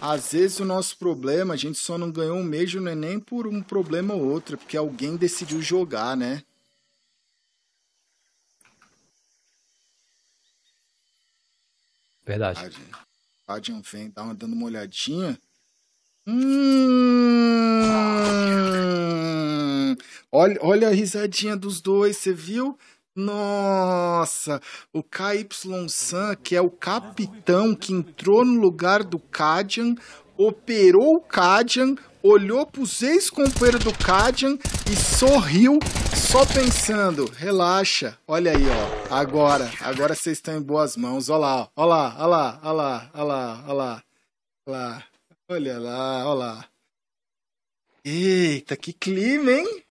Às vezes o nosso problema, a gente só não ganhou um mesmo não é nem por um problema ou outro, é porque alguém decidiu jogar, né? Verdade. Guardian vem, dá uma, dando uma olhadinha. Hum... Olha, olha a risadinha dos dois, você viu? Nossa, o KY San, que é o capitão que entrou no lugar do Kadian, operou o Kadian, olhou para os ex-companheiros do Kadian e sorriu, só pensando, relaxa, olha aí, ó, agora, agora vocês estão em boas mãos, olha lá, olha lá, olha lá, olha lá, olha lá, olha lá, olha lá, olha lá. Eita, que clima, hein?